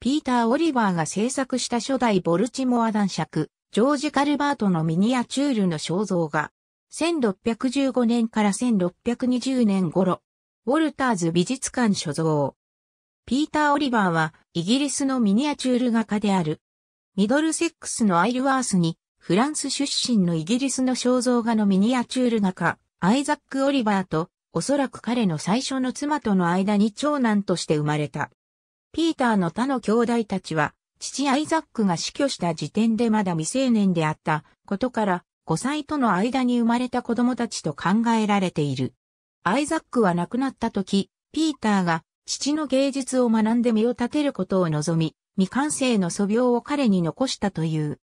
ピーター・オリバーが制作した初代ボルチモア男爵、ジョージ・カルバートのミニアチュールの肖像画、1615年から1620年頃、ウォルターズ美術館所蔵。ピーター・オリバーはイギリスのミニアチュール画家である。ミドルセックスのアイルワースにフランス出身のイギリスの肖像画のミニアチュール画家、アイザック・オリバーと、おそらく彼の最初の妻との間に長男として生まれた。ピーターの他の兄弟たちは、父アイザックが死去した時点でまだ未成年であったことから、5歳との間に生まれた子供たちと考えられている。アイザックは亡くなった時、ピーターが父の芸術を学んで身を立てることを望み、未完成の素描を彼に残したという。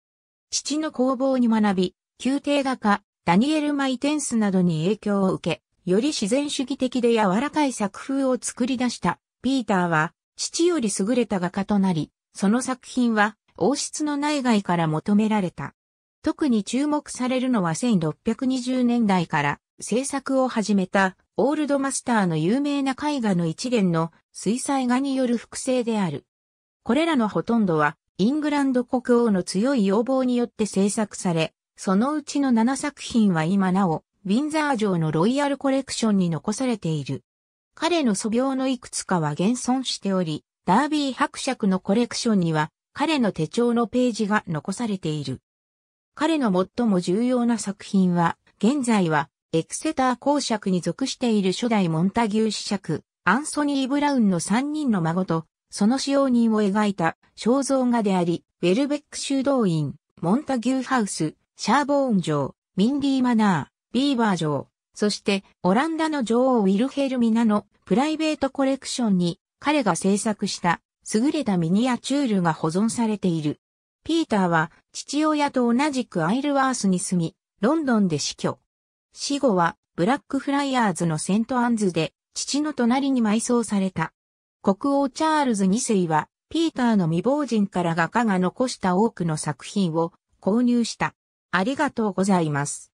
父の工房に学び、宮廷画家、ダニエル・マイテンスなどに影響を受け、より自然主義的で柔らかい作風を作り出した、ピーターは、父より優れた画家となり、その作品は王室の内外から求められた。特に注目されるのは1620年代から制作を始めたオールドマスターの有名な絵画の一連の水彩画による複製である。これらのほとんどはイングランド国王の強い要望によって制作され、そのうちの7作品は今なお、ウィンザー城のロイヤルコレクションに残されている。彼の素描のいくつかは現存しており、ダービー伯爵のコレクションには彼の手帳のページが残されている。彼の最も重要な作品は、現在はエクセター公爵に属している初代モンタギュー子爵、アンソニー・ブラウンの3人の孫と、その使用人を描いた肖像画であり、ウェルベック修道院、モンタギューハウス、シャーボーン城、ミンディーマナー、ビーバー城、そして、オランダの女王ウィルヘルミナのプライベートコレクションに彼が制作した優れたミニアチュールが保存されている。ピーターは父親と同じくアイルワースに住み、ロンドンで死去。死後はブラックフライヤーズのセントアンズで父の隣に埋葬された。国王チャールズ2世はピーターの未亡人から画家が残した多くの作品を購入した。ありがとうございます。